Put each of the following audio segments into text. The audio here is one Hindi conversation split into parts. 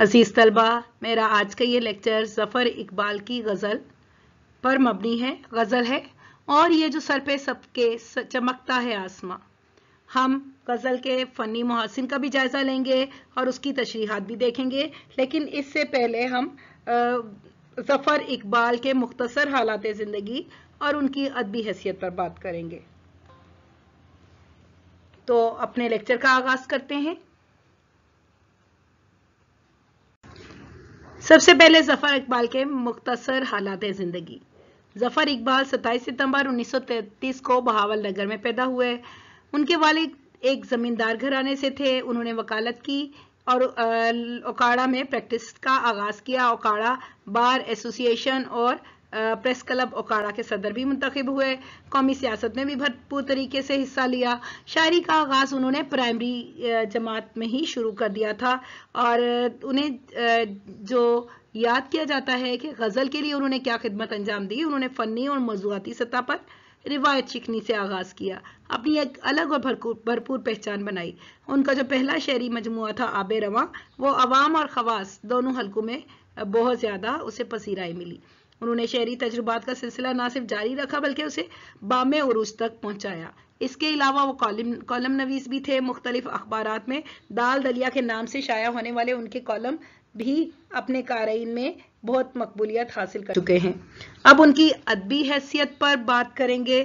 अजीज़ तलबा मेरा आज का ये लेक्चर ज़फ़र इकबाल की गज़ल पर मबनी है गज़ल है और ये जो सर पे सबके चमकता है आसमां हम गज़ल के फ़नी मुहासिन का भी जायज़ा लेंगे और उसकी तशरीहत भी देखेंगे लेकिन इससे पहले हम ज़फ़र इकबाल के मुख्तसर हालात ज़िंदगी और उनकी अदबी हैसियत पर बात करेंगे तो अपने लेक्चर का आगाज़ करते हैं सबसे पहले जफ़र इकबाल के मुख्तसर हालात ज़िंदगी जफ़र इकबाल 27 सितंबर 1933 को बहावल नगर में पैदा हुए उनके वालिद एक ज़मींदार घराने से थे उन्होंने वकालत की और ओकाड़ा में प्रैक्टिस का आगाज़ किया ओकाड़ा बार एसोसिएशन और प्रेस क्लब ओकाड़ा के सदर भी मुंतखब हुए कौमी सियासत में भी भरपूर तरीके से हिस्सा लिया शायरी का आगाज़ उन्होंने प्राइमरी जमात में ही शुरू कर दिया था और उन्हें जो याद किया जाता है कि गज़ल के लिए उन्होंने क्या खिदमत अंजाम दी उन्होंने फ़नी और मौजूदी सतह पर रिवायत चिकनी से आगाज़ किया अपनी एक अलग और भरपूर भरपूर पहचान बनाई उनका जो पहला शहरी मजमू था आब रवा वो आवाम और खवास दोनों हलकों में बहुत ज़्यादा उसे पसीराई मिली उन्होंने शहरी तजुर्बात का सिलसिला ना सिर्फ जारी रखा बल्कि उसे बामे उरूज तक पहुँचाया इसके अलावा वो कॉलम कॉलम नवीस भी थे मुख्तलिफ अखबार में दाल दलिया के नाम से शाया होने वाले उनके कॉलम भी अपने कारइन में बहुत मकबूलियत हासिल कर चुके हैं अब उनकी अदबी हैसियत पर बात करेंगे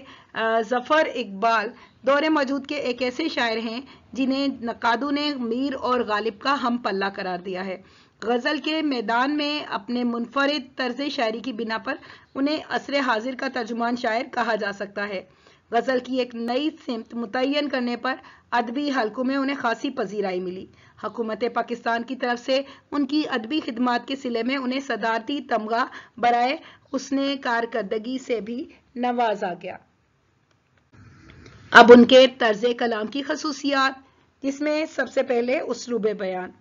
ज़फ़र इकबाल दौरे मौजूद के एक ऐसे शायर हैं जिन्हें नकादों ने मीर और गालिब का हम पल्ला करार दिया है गज़ल के मैदान में अपने मुनफरद तर्ज शायरी की बिना पर उन्हें असर हाजिर का तर्जुमान शायर कहा जा सकता है गज़ल की एक नई सिमत मुतन करने पर अदबी हलकों में उन्हें खासी पजीराई मिली हकूमत पाकिस्तान की तरफ से उनकी अदबी खदमात के सिले में उन्हें सदारती तमगा बरए उसने कारकर्दगी से भी नवाजा गया अब उनके तर्ज कलाम की खसूसियात जिसमें सबसे पहले उसलूब बयान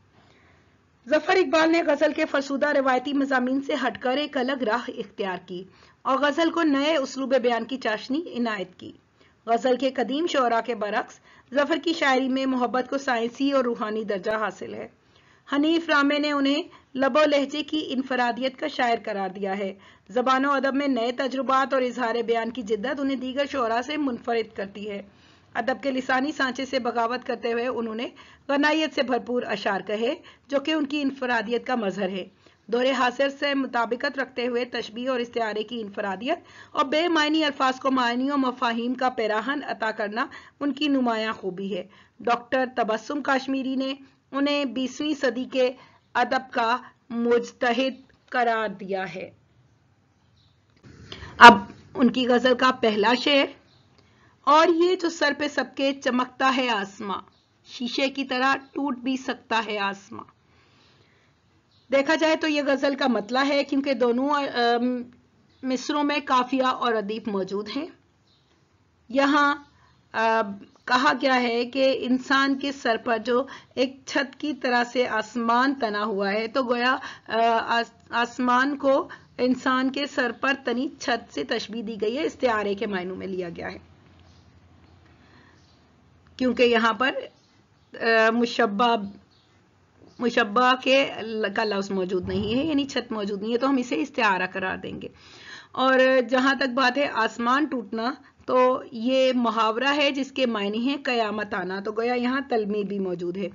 जफर इकबाल ने गज़ल के फरसुदा रवायती मजामी से हटकर एक अलग राह इख्तियार की और गज़ल को नए उसलूब बयान की चाशनी इनायत की गज़ल के कदीम शरा के बरक्स जफर की शायरी में मोहब्बत को साइंसी और रूहानी दर्जा हासिल है हनीफ रामे ने उन्हें लबो लहजे की इनफरादियत का शायर करार दिया है जबान अदब में नए तजुर्बात और इजहार बयान की जिद्दत उन्हें दीगर शौरा से मुनफरद करती है अदब के लिसानी सांचे से बगावत करते हुए उन्होंने गनाइत से भरपूर अशार कहे जो कि उनकी इनफरादियत का मजहर है दौरे हासिर से मुताबिकत रखते हुए तशबी और इस्तारे की इनफरादियत और बेमायनी अल्फाज को मायनी और मफाहिम का पैराहन अता करना उनकी नुमाया खूबी है डॉक्टर तबस्सुम काश्मीरी ने उन्हें बीसवीं सदी के अदब का मुजतहद करार दिया है अब उनकी गज़ल का पहला शेर और ये जो सर पे सबके चमकता है आसमां शीशे की तरह टूट भी सकता है आसमां देखा जाए तो ये गज़ल का मतला है क्योंकि दोनों मिस्रों में काफिया और अदीप मौजूद हैं यहाँ कहा गया है कि इंसान के सर पर जो एक छत की तरह से आसमान तना हुआ है तो गोया आसमान को इंसान के सर पर तनी छत से तशबी दी गई है त्यारे के मायनों में लिया गया है क्योंकि यहाँ पर मुशबा मुशबा के का लफ्ज़ मौजूद नहीं है यानी छत मौजूद नहीं है तो हम इसे इस्तेआरा करार देंगे और जहाँ तक बात है आसमान टूटना तो ये मुहावरा है जिसके मायने हैं कयामत आना तो गया यहाँ तलमी भी मौजूद है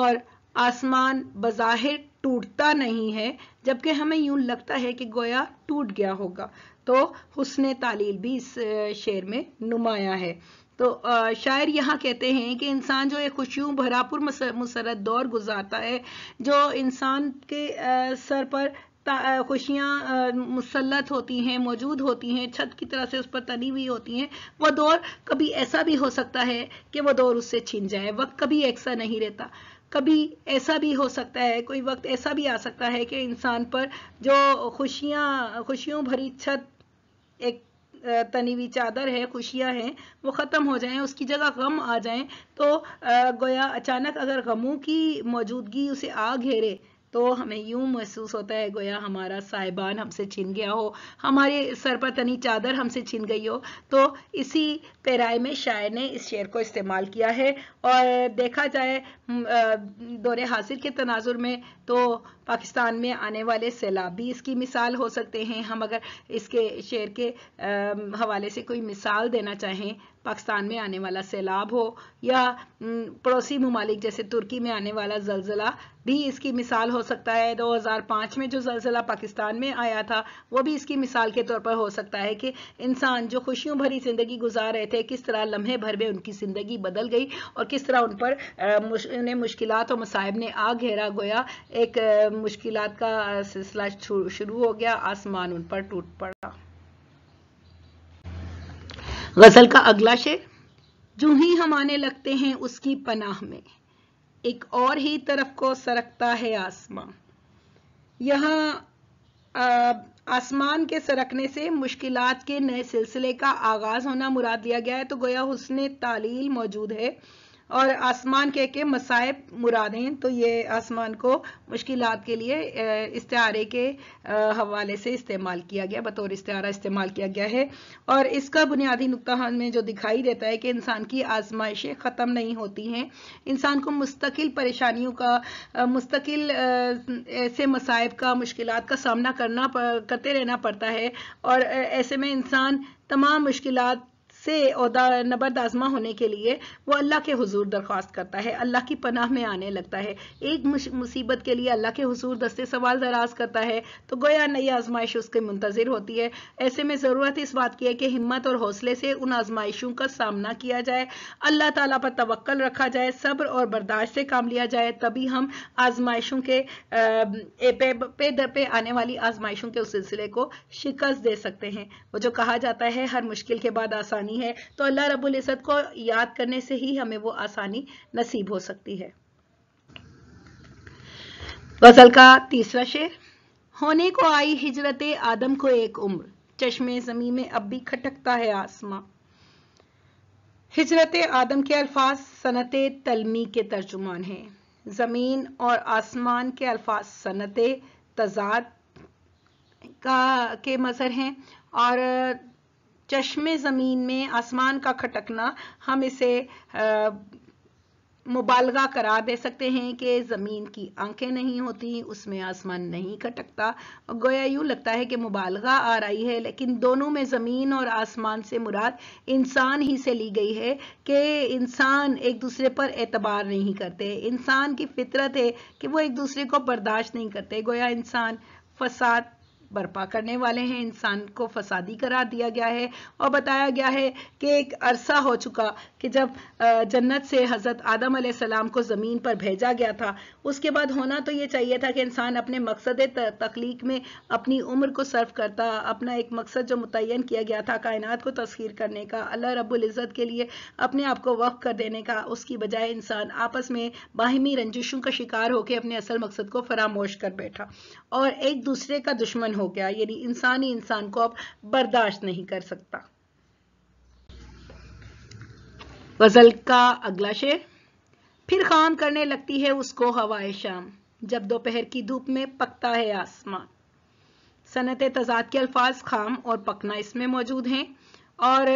और आसमान बज़ाहिर टूटता नहीं है जबकि हमें यूं लगता है कि गोया टूट गया होगा तो हुसन तालील भी इस शेर में नुमाया है तो शायर यहाँ कहते हैं कि इंसान जो एक खुशियों भरापुर मुसरत दौर गुजारता है जो इंसान के सर पर खुशियाँ मुसलत होती हैं मौजूद होती हैं छत की तरह से उस पर तनी हुई होती हैं वह दौर कभी ऐसा भी हो सकता है कि वह दौर उससे छिन जाए वक्त कभी ऐसा नहीं रहता कभी ऐसा भी हो सकता है कोई वक्त ऐसा भी आ सकता है कि इंसान पर जो खुशियाँ खुशियों भरी छत एक तनी हुई चादर है खुशियाँ हैं वो ख़त्म हो जाएं उसकी जगह गम आ जाएं तो गोया अचानक अगर गमों की मौजूदगी उसे आ घेरे तो हमें यूं महसूस होता है गोया हमारा साहिबान हमसे छिन गया हो हमारे सर पर तनी चादर हमसे छिन गई हो तो इसी पैराए में शायर ने इस शेर को इस्तेमाल किया है और देखा जाए दौरे हासिर के तनाजुर में तो पाकिस्तान में आने वाले सैलाब भी इसकी मिसाल हो सकते हैं हम अगर इसके शेर के आ, हवाले से कोई मिसाल देना चाहें पाकिस्तान में आने वाला सैलाब हो या पड़ोसी ममालिक जैसे तुर्की में आने वाला जलजिला भी इसकी मिसाल हो सकता है 2005 में जो जलजिला पाकिस्तान में आया था वो भी इसकी मिसाल के तौर पर हो सकता है कि इंसान जो खुशियों भरी ज़िंदगी गुजार रहे थे किस तरह लम्हे भर में उनकी ज़िंदगी बदल गई और किस तरह उन पर उन्हें मुश्किल और मसायब ने आ घेरा गोया एक मुश्किल का सिलसिला शुरू हो गया आसमान उन पर टूट पड़ा गजल का अगला शेर जो ही हम आने लगते हैं उसकी पनाह में एक और ही तरफ को सरकता है आसमां यहाँ आसमान के सरकने से मुश्किलात के नए सिलसिले का आगाज होना मुराद दिया गया है तो गोया हुसन तालील मौजूद है और आसमान कह के मसायब मुरादें तो ये आसमान को मुश्किल के लिए इस्तारे के हवाले से इस्तेमाल किया गया बतौर इस्तारा इस्तेमाल किया गया है और इसका बुनियादी नुकता हमें जो दिखाई देता है कि इंसान की आजमाइशें ख़त्म नहीं होती हैं इंसान को मुस्तकिल परेशानियों का मुस्तकिल ऐसे मसायब का मुश्किल का सामना करना करते रहना पड़ता है और ऐसे में इंसान तमाम मुश्किलात से नबरदाजमा आजमा होने के लिए वो अल्लाह के हुजूर दरख्वास्त करता है अल्लाह की पनाह में आने लगता है एक मुसीबत के लिए अल्लाह के हुजूर दस्ते सवाल दराज करता है तो गोया नई आजमाइश उसके मुंतजर होती है ऐसे में ज़रूरत इस बात की है कि हिम्मत और हौसले से उन आजमाइशों का सामना किया जाए अल्लाह तला पर तवक्ल रखा जाए सब्र और बर्दाश्त से काम लिया जाए तभी हम आजमाइशों के पे दर पे आने वाली आजमाइशों के उस सिलसिले को शिकस्त दे सकते हैं वो जो कहा जाता है हर मुश्किल के बाद आसानी आसानी है तो अल्लाह रब्बुल इज़्ज़त को याद करने से ही हमें वो आसानी नसीब हो सकती है गजल का तीसरा शेर होने को आई हिजरत आदम को एक उम्र चश्मे जमी में अब भी खटकता है आसमा हिजरत आदम के अल्फाज सनत तलमी के तर्जुमान हैं ज़मीन और आसमान के अल्फाज सनत तजाद का के मज़र हैं और चश्मे ज़मीन में आसमान का खटकना हम इसे मुबालगा करार दे सकते हैं कि ज़मीन की आंखें नहीं होती उसमें आसमान नहीं खटकता और गोया यूँ लगता है कि मुबालगा आ रही है लेकिन दोनों में ज़मीन और आसमान से मुराद इंसान ही से ली गई है कि इंसान एक दूसरे पर एतबार नहीं करते इंसान की फितरत है कि वो एक दूसरे को बर्दाश्त नहीं करते गोया इंसान फसाद बर्पा करने वाले हैं इंसान को फसादी करार दिया गया है और बताया गया है कि एक अरसा हो चुका कि जब जन्नत से हज़रत आदम सलाम को ज़मीन पर भेजा गया था उसके बाद होना तो ये चाहिए था कि इंसान अपने मकसद तख्लीक में अपनी उम्र को सर्व करता अपना एक मकसद जो मुतन किया गया था कायनात को तस्खीर करने का अल्लाह रबुल्ज़त के लिए अपने आप को वक्फ कर देने का उसकी बजाय इंसान आपस में बाहिमी रंजिशों का शिकार होकर अपने असल मकसद को फरामोश कर बैठा और एक दूसरे का दुश्मन हो हो गया यानी इंसानी इंसान को अब बर्दाश्त नहीं कर सकता गजल का अगला शेर फिर खाम करने लगती है उसको हवाए शाम जब दोपहर की धूप में पकता है आसमान सनत तजाद के अल्फाज खाम और पकना इसमें मौजूद हैं और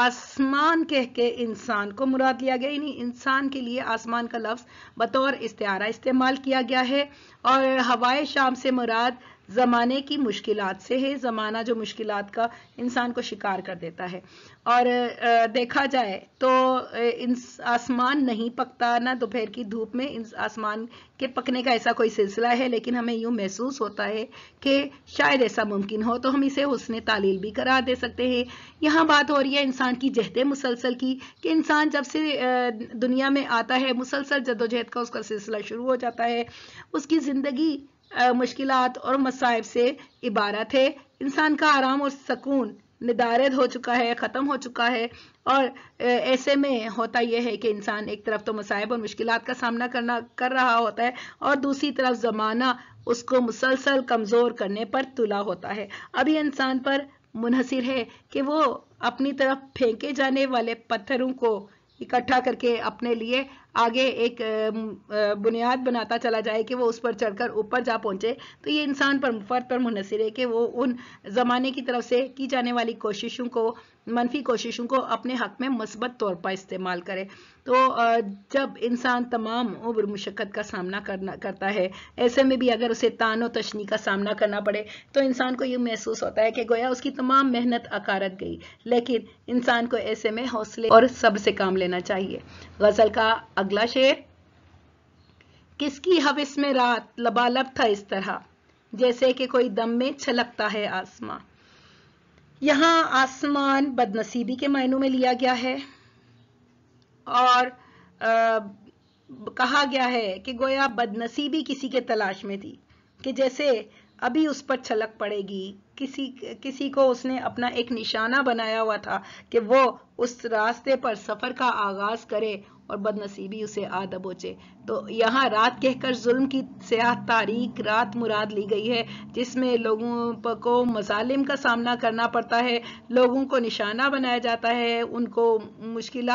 आसमान कह के इंसान को मुराद लिया गया यानी इंसान के लिए आसमान का लफ्ज़ बतौर इस्तारा इस्तेमाल किया गया है और हवाए शाम से मुराद ज़माने की मुश्किल से है ज़माना जो मुश्किल का इंसान को शिकार कर देता है और देखा जाए तो इन आसमान नहीं पकता ना दोपहर की धूप में इन आसमान के पकने का ऐसा कोई सिलसिला है लेकिन हमें यूँ महसूस होता है कि शायद ऐसा मुमकिन हो तो हम इसे उसने तालील भी करा दे सकते हैं यहाँ बात हो रही है इंसान की जहद मुसलसल की कि इंसान जब से दुनिया में आता है मुसलसल जदोजहद का उसका सिलसिला शुरू हो जाता है उसकी ज़िंदगी मुश्किल और मसाइब से इबारत है इंसान का आराम और सकून निदारद हो चुका है ख़त्म हो चुका है और ऐसे में होता यह है कि इंसान एक तरफ तो मसाइब और मुश्किल का सामना करना कर रहा होता है और दूसरी तरफ ज़माना उसको मुसलसल कमज़ोर करने पर तुला होता है अब ये इंसान पर मुनहसर है कि वो अपनी तरफ फेंके जाने वाले पत्थरों को इकट्ठा करके अपने लिए आगे एक बुनियाद बनाता चला जाए कि वो उस पर चढ़कर ऊपर जा पहुंचे तो ये इंसान पर फर्द पर मुनसर है कि वो उन ज़माने की तरफ से की जाने वाली कोशिशों को मनफी कोशिशों को अपने हक में मस्बत तौर पर इस्तेमाल करे तो जब इंसान तमाम उम्र मुशक्क़त का सामना करना करता है ऐसे में भी अगर उसे तान और तशनी का सामना करना पड़े तो इंसान को ये महसूस होता है कि गोया उसकी तमाम मेहनत अकारत गई लेकिन इंसान को ऐसे में हौसले और सब से काम लेना चाहिए गज़ल का अगला शेर किसकी हविस में रात लबालब था इस तरह जैसे कि कोई दम में छलकता है आसमां यहां आसमान बदनसीबी के मायनों में लिया गया है और आ, कहा गया है कि गोया बदनसीबी किसी के तलाश में थी कि जैसे अभी उस पर छलक पड़ेगी किसी किसी को उसने अपना एक निशाना बनाया हुआ था कि वो उस रास्ते पर सफ़र का आगाज़ करे और बदनसीबी उसे आ दबोचे तो यहाँ रात कहकर जुल्म की स्याह तारीख रात मुराद ली गई है जिसमें लोगों को मजालिम का सामना करना पड़ता है लोगों को निशाना बनाया जाता है उनको मुश्किल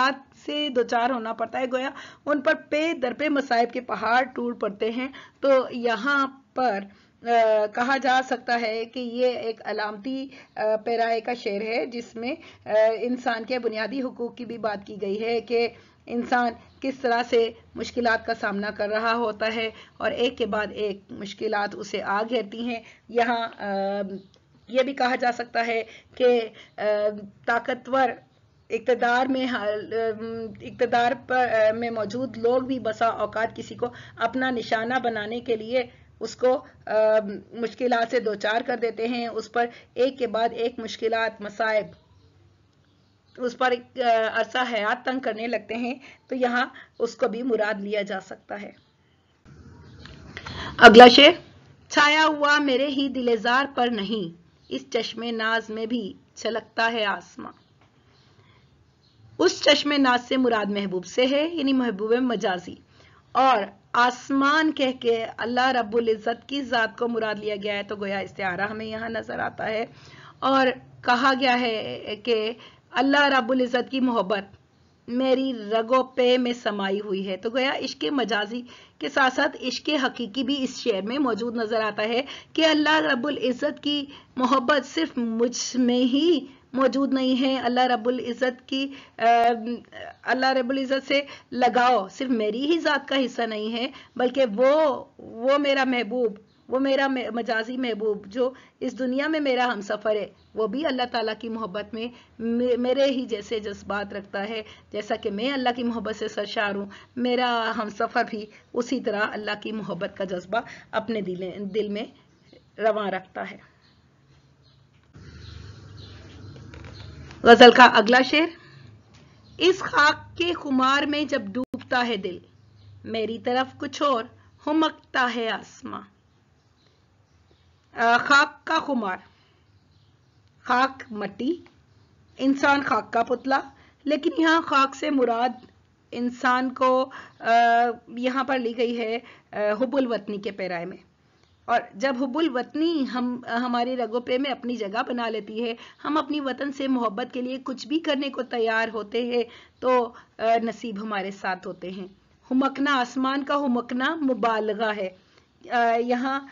से दो चार होना पड़ता है गोया उन पर पे दर पे मसाइब के पहाड़ टूट पड़ते हैं तो यहाँ पर आ, कहा जा सकता है कि ये एक अलामती पैराए का शेर है जिसमें इंसान के बुनियादी हकूक़ की भी बात की गई है कि इंसान किस तरह से मुश्किल का सामना कर रहा होता है और एक के बाद एक मुश्किल उसे आ घेरती हैं यहाँ यह भी कहा जा सकता है कि ताकतवर इकतदार में इकतदार पर में मौजूद लोग भी बसा औकात किसी को अपना निशाना बनाने के लिए उसको मुश्किल से दो चार कर देते हैं उस पर एक के बाद एक मुश्किल मसायब उस पर एक अरसा हयात तंग करने लगते हैं तो यहाँ उसको भी मुराद लिया जा सकता है अगला शेर छाया हुआ मेरे ही दिलेजार पर नहीं इस चश्मे नाज में भी छलकता है आसमां उस चश्मे नाज से मुराद महबूब से है यानी महबूब मजाजी और आसमान कह के अल्लाह रब्बुल इज़्ज़त की ज़ात को मुराद लिया गया है तो गोया इस्तारा हमें यहाँ नज़र आता है और कहा गया है कि अल्लाह रबुल्ज़त की मोहब्बत मेरी रगो पे में समाई हुई है तो गया इश्क मजाजी के साथ साथ इश्क हकीकी भी इस शेर में मौजूद नज़र आता है कि अल्लाह रब्बुल इज़्ज़त की मोहब्बत सिर्फ मुझ में ही मौजूद नहीं है अल्लाह रब्बुल इज़्ज़त की अल्लाह रब्बुल इज़्ज़त से लगाओ सिर्फ मेरी ही ज़ात का हिस्सा नहीं है बल्कि वो वो मेरा महबूब वो मेरा मजाजी महबूब जो इस दुनिया में मेरा हम सफ़र है वो भी अल्लाह ताला की मोहब्बत में मेरे ही जैसे जज्बात रखता है जैसा कि मैं अल्लाह की मोहब्बत से सरशार हूँ मेरा हम सफ़र भी उसी तरह अल्लाह की मोहब्बत का जज्बा अपने दिल दिल में रवा रखता है गज़ल का अगला शेर इस खाक के खुमार में जब डूबता है दिल मेरी तरफ कुछ और हुमकता है आसमां खाक का खुमार खाक मट्टी इंसान खाक का पुतला लेकिन यहाँ खाक से मुराद इंसान को यहाँ पर ली गई है हुबुल वतनी के पैराए में और जब हुबुल वतनी हम हमारे रगोपे पे में अपनी जगह बना लेती है हम अपनी वतन से मोहब्बत के लिए कुछ भी करने को तैयार होते हैं तो नसीब हमारे साथ होते हैं हुमकना आसमान का हुमकना मुबालगा है यहाँ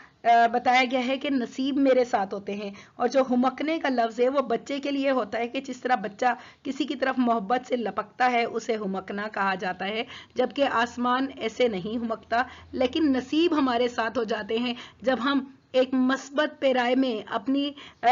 बताया गया है कि नसीब मेरे साथ होते हैं और जो हुमकने का लफ्ज़ है वो बच्चे के लिए होता है कि जिस तरह बच्चा किसी की तरफ मोहब्बत से लपकता है उसे हुमकना कहा जाता है जबकि आसमान ऐसे नहीं हुमकता लेकिन नसीब हमारे साथ हो जाते हैं जब हम एक मस्बत पेराए में अपनी आ,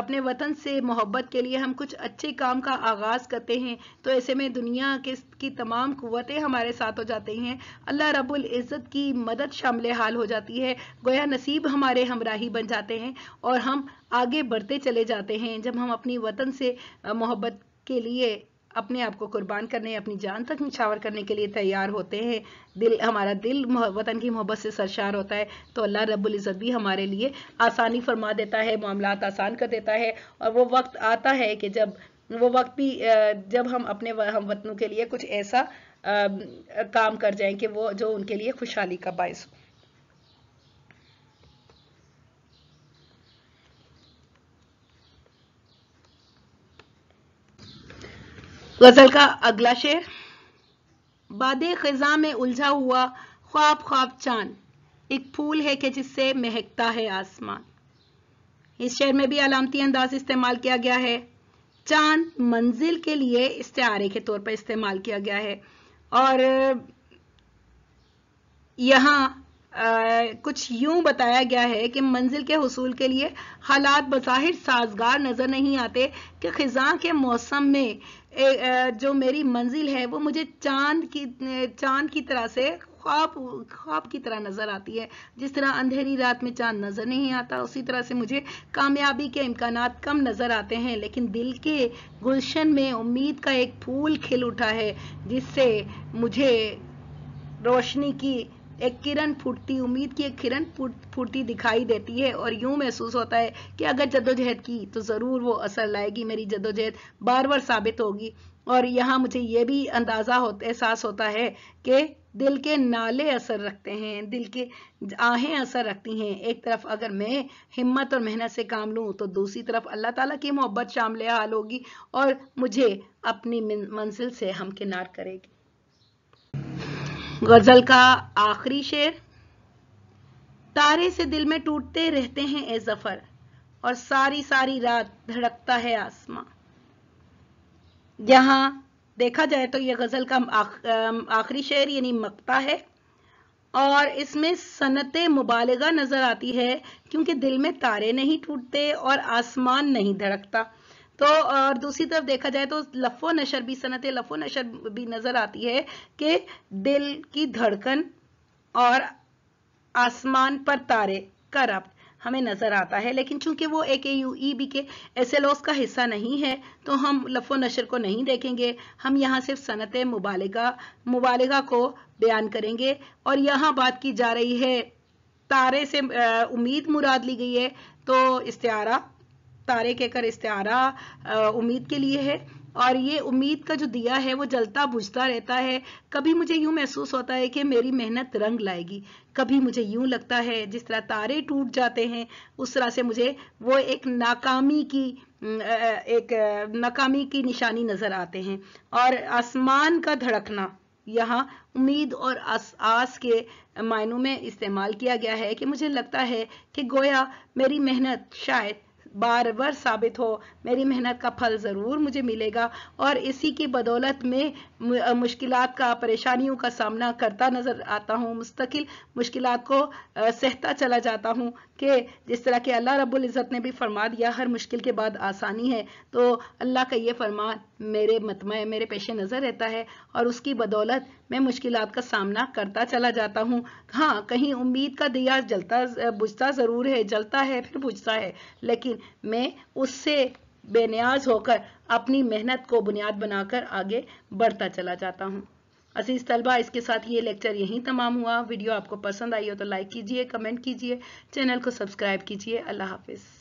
अपने वतन से मोहब्बत के लिए हम कुछ अच्छे काम का आगाज़ करते हैं तो ऐसे में दुनिया के की तमाम कुतें हमारे साथ हो जाती हैं अल्लाह रबुल इज़्ज़त की मदद शामिल हाल हो जाती है गोया नसीब हमारे हमराही बन जाते हैं और हम आगे बढ़ते चले जाते हैं जब हम अपनी वतन से मोहब्बत के लिए अपने आप को कुर्बान करने अपनी जान तक निछावर करने के लिए तैयार होते हैं दिल हमारा दिल वतन की मोहब्बत से सरशार होता है तो अल्लाह इज़्ज़त भी हमारे लिए आसानी फरमा देता है मामला आसान कर देता है और वो वक्त आता है कि जब वो वक्त भी जब हम अपने हम वतनों के लिए कुछ ऐसा काम कर जाएँ कि वो जो उनके लिए खुशहाली का बायस हो गजल का अगला शेर बाद खजा में उलझा हुआ ख्वाब ख्वाब चांद एक फूल है कि जिससे महकता है आसमान इस शेर में भी अलामती अंदाज इस्तेमाल किया गया है चांद मंजिल के लिए इस्तारे के तौर पर इस्तेमाल किया गया है और यहाँ कुछ यूं बताया गया है कि मंजिल के हसूल के लिए हालात बज़ाहिर साजगार नज़र नहीं आते कि ख़ज़ा के मौसम में जो मेरी मंजिल है वो मुझे चांद की चांद की तरह से ख्वाब ख्वाब की तरह नज़र आती है जिस तरह अंधेरी रात में चांद नज़र नहीं आता उसी तरह से मुझे कामयाबी के इम्कान कम नज़र आते हैं लेकिन दिल के गुलशन में उम्मीद का एक फूल खिल उठा है जिससे मुझे रोशनी की एक किरण फूटती उम्मीद की एक किरण फूटती दिखाई देती है और यूं महसूस होता है कि अगर जद्दोजहद की तो ज़रूर वो असर लाएगी मेरी जद्दोजहद बार बार साबित होगी और यहाँ मुझे ये भी अंदाज़ा होता एहसास होता है कि दिल के नाले असर रखते हैं दिल के आहें असर रखती हैं एक तरफ अगर मैं हिम्मत और मेहनत से काम लूँ तो दूसरी तरफ अल्लाह ताला की मोहब्बत शामिल हाल होगी और मुझे अपनी मंजिल से हमकिनार करेगी गजल का आखिरी शेर तारे से दिल में टूटते रहते हैं ए जफर और सारी सारी रात धड़कता है आसमां यहां देखा जाए तो यह गजल का आखिरी शेर यानी मकता है और इसमें सनत मुबालगा नजर आती है क्योंकि दिल में तारे नहीं टूटते और आसमान नहीं धड़कता तो और दूसरी तरफ देखा जाए तो लफो नशर भी सनत लफो नशर भी नजर आती है कि दिल की धड़कन और आसमान पर तारे का रब हमें नजर आता है लेकिन चूंकि वो एक A U E B K S L ओस का हिस्सा नहीं है तो हम लफो नशर को नहीं देखेंगे हम यहाँ सिर्फ सनत मुबालिका मुबालिका को बयान करेंगे और यहाँ बात की जा रही है तारे से उम्मीद मुराद ली गई है तो इस्तारा तारे के कर इस्तारा उम्मीद के लिए है और ये उम्मीद का जो दिया है वो जलता बुझता रहता है कभी मुझे यूं महसूस होता है कि मेरी मेहनत रंग लाएगी कभी मुझे यूं लगता है जिस तरह तारे टूट जाते हैं उस तरह से मुझे वो एक नाकामी की एक नाकामी की निशानी नज़र आते हैं और आसमान का धड़कना यहाँ उम्मीद और आस आस के मायनों में इस्तेमाल किया गया है कि मुझे लगता है कि गोया मेरी मेहनत शायद बार बार साबित हो मेरी मेहनत का फल ज़रूर मुझे मिलेगा और इसी की बदौलत में मुश्किल का परेशानियों का सामना करता नज़र आता हूँ मुस्तकिल मुश्किल को सहता चला जाता हूँ कि जिस तरह के अल्लाह इज़्ज़त ने भी फरमा दिया हर मुश्किल के बाद आसानी है तो अल्लाह का ये फरमान मेरे मतम मेरे पेशे नज़र रहता है और उसकी बदौलत मैं मुश्किल का सामना करता चला जाता हूँ हाँ कहीं उम्मीद का दिया जलता बुझता ज़रूर है जलता है फिर बुझता है लेकिन मैं उससे बेनियाज होकर अपनी मेहनत को बुनियाद बनाकर आगे बढ़ता चला जाता हूँ असीज तलबा इसके साथ ये लेक्चर यहीं तमाम हुआ वीडियो आपको पसंद आई हो तो लाइक कीजिए कमेंट कीजिए चैनल को सब्सक्राइब कीजिए अल्लाह हाफिज़